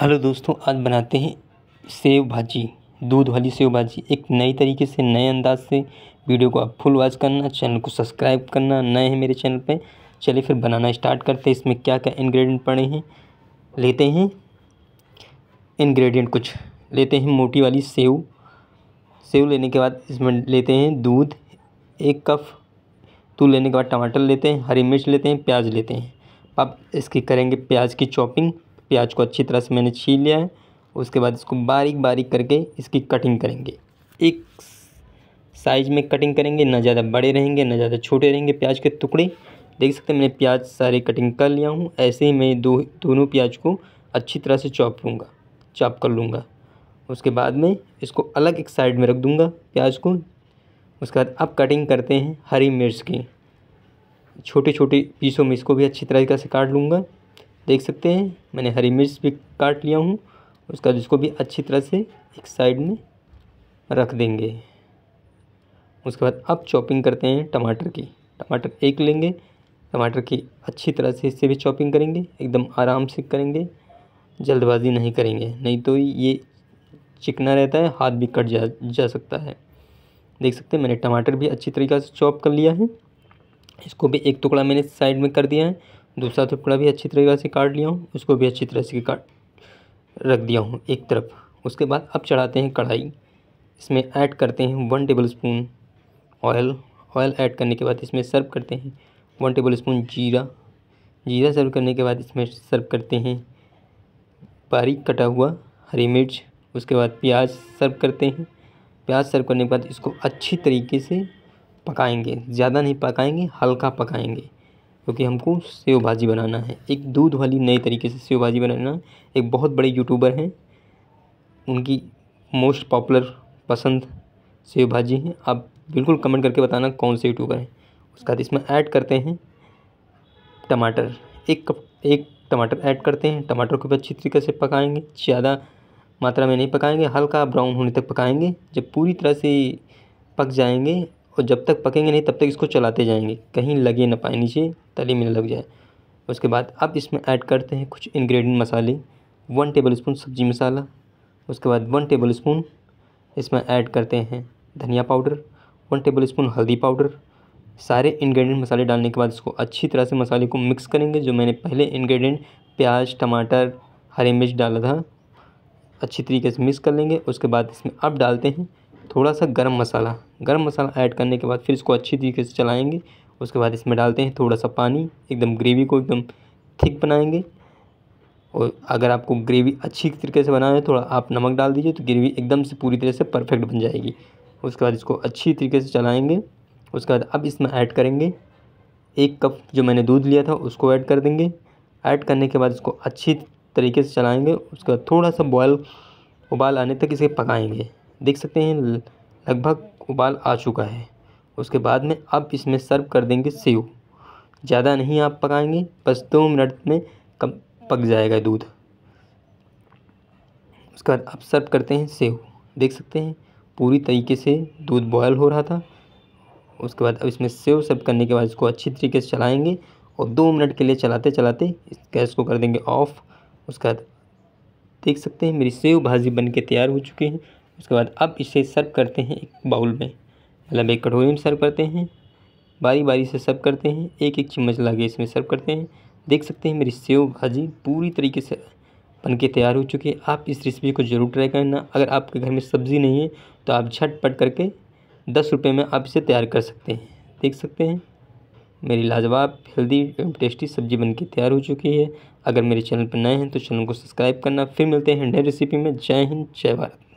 hello दोस्तों आज बनाते हैं सेव भाजी दूध वाली सेव भाजी एक नई तरीके से नए अंदाज से वीडियो को आप फुल वॉच करना चैनल को सब्सक्राइब करना नए हैं मेरे चैनल पे चलिए फिर बनाना स्टार्ट करते हैं इसमें क्या क्या इंग्रेडिएंट पड़े हैं लेते हैं इंग्रेडिएंट कुछ लेते हैं मोटी वाली सेव सेव लेने के बाद इसमें लेते हैं दूध एक कप दूध लेने के बाद टमाटर लेते हैं हरी मिर्च लेते हैं प्याज लेते हैं अब इसकी करेंगे प्याज की चॉपिंग प्याज को अच्छी तरह से मैंने छीन लिया है उसके बाद इसको बारीक बारीक करके इसकी कटिंग करेंगे एक साइज में कटिंग करेंगे ना ज़्यादा बड़े रहेंगे ना ज़्यादा छोटे रहेंगे प्याज के टुकड़े देख सकते हैं मैंने प्याज सारे कटिंग कर लिया हूँ ऐसे ही मैं दो दोनों प्याज को अच्छी तरह से चॉप लूँगा चॉप कर लूँगा उसके बाद में इसको अलग एक साइड में रख दूँगा प्याज को उसके बाद अब कटिंग करते हैं हरी मिर्च की छोटे छोटे पीसों में इसको भी अच्छी तरीके से काट लूँगा देख सकते हैं मैंने हरी मिर्च भी काट लिया हूँ उसका उसको भी अच्छी तरह से एक साइड में रख देंगे उसके बाद अब चॉपिंग करते हैं टमाटर की टमाटर एक लेंगे टमाटर की अच्छी तरह से इससे भी चॉपिंग करेंगे एकदम आराम से करेंगे जल्दबाजी नहीं करेंगे नहीं तो ये चिकना रहता है हाथ भी कट जा जा सकता है देख सकते हैं मैंने टमाटर भी अच्छी तरीके से चॉप कर लिया है इसको भी एक टुकड़ा मैंने साइड में कर दिया है दूसरा टुकड़ा भी अच्छी तरीके से काट लिया हूँ उसको भी अच्छी तरह से काट रख दिया हूँ एक तरफ उसके बाद अब चढ़ाते हैं कढ़ाई इसमें ऐड करते हैं one tablespoon oil oil add करने के बाद इसमें सर्व करते हैं वन टेबल स्पून जीरा जीरा सर्व करने के बाद इसमें सर्व करते हैं बारीक कटा हुआ हरी मिर्च उसके बाद प्याज सर्व करते हैं प्याज सर्व करने के बाद इसको अच्छी तरीके से पकाएंगे ज़्यादा नहीं पकाएंगे हल्का पकाएंगे क्योंकि हमको सेव भाजी बनाना है एक दूध वाली नए तरीके से सेव भाजी बनाना एक बहुत बड़े यूट्यूबर हैं उनकी मोस्ट पॉपुलर पसंद सेव भाजी है आप बिल्कुल कमेंट करके बताना कौन से यूट्यूबर हैं उसके बाद इसमें ऐड करते हैं टमाटर एक कप एक टमाटर ऐड करते हैं टमाटर को भी अच्छी तरीके से पकाएंगे ज़्यादा मात्रा में नहीं पकाएंगे हल्का ब्राउन होने तक पकाएंगे जब पूरी तरह से पक जाएंगे और जब तक पकेंगे नहीं तब तक इसको चलाते जाएंगे कहीं लगे ना पाए नीचे तली में लग जाए उसके बाद अब इसमें ऐड करते हैं कुछ इन्ग्रीडियंट मसाले वन टेबल स्पून सब्ज़ी मसाला उसके बाद वन टेबल स्पून इसमें ऐड करते हैं धनिया पाउडर वन टेबल स्पून हल्दी पाउडर सारे इन्ग्रीडियंट मसाले डालने के बाद इसको अच्छी तरह से मसाले को मिक्स करेंगे जो मैंने पहले इन्ग्रीडियंट प्याज टमाटर हरी मिर्च डाला था अच्छी तरीके से मिक्स कर लेंगे उसके बाद इसमें अब डालते हैं थोड़ा सा गर्म मसाला गर्म मसाला ऐड करने के बाद फिर इसको अच्छी तरीके से चलाएँगे उसके बाद इसमें डालते हैं थोड़ा सा पानी एकदम ग्रेवी को एकदम थिक बनाएँगे और अगर आपको ग्रेवी अच्छी तरीके से बनाना है थोड़ा आप नमक डाल दीजिए तो ग्रेवी एकदम से पूरी तरह से परफेक्ट बन जाएगी उसके बाद इसको अच्छी तरीके से चलाएँगे उसके बाद अब इसमें ऐड करेंगे एक कप जो मैंने दूध लिया था उसको ऐड कर देंगे ऐड करने के बाद इसको अच्छी तरीके से चलाएँगे उसके बाद थोड़ा सा बॉयल उबाल आने तक इसे पकाएँगे देख सकते हैं लगभग उबाल आ चुका है उसके बाद में अब इसमें सर्व कर देंगे सेव ज़्यादा नहीं आप पकाएंगे बस दो मिनट में कम पक जाएगा दूध उसके बाद अब सर्व करते हैं सेव देख सकते हैं पूरी तरीके से दूध बॉयल हो रहा था उसके बाद अब इसमें सेव सर्व करने के बाद इसको अच्छी तरीके से चलाएंगे और दो मिनट के लिए चलाते चलाते इस गैस को कर देंगे ऑफ़ उसके बाद देख सकते हैं मेरी सेव भाजी बन के तैयार हो चुकी है उसके बाद अब इसे सर्व करते हैं एक बाउल में मतलब एक कटोरी में सर्व करते हैं बारी बारी से सर्व करते हैं एक एक चम्मच लगे इसमें सर्व करते हैं देख सकते हैं मेरी सेव भाजी पूरी तरीके से बन के तैयार हो चुकी है आप इस रेसिपी को ज़रूर ट्राई करना अगर आपके घर में सब्ज़ी नहीं है तो आप झटपट करके दस रुपये में आप इसे तैयार कर सकते हैं देख सकते हैं मेरी लाजवाब हेल्दी एवं टेस्टी सब्जी बन के तैयार हो चुकी है अगर मेरे चैनल पर नए हैं तो चैनल को सब्सक्राइब करना फिर मिलते हैं नए रेसिपी में जय हिंद जय भारत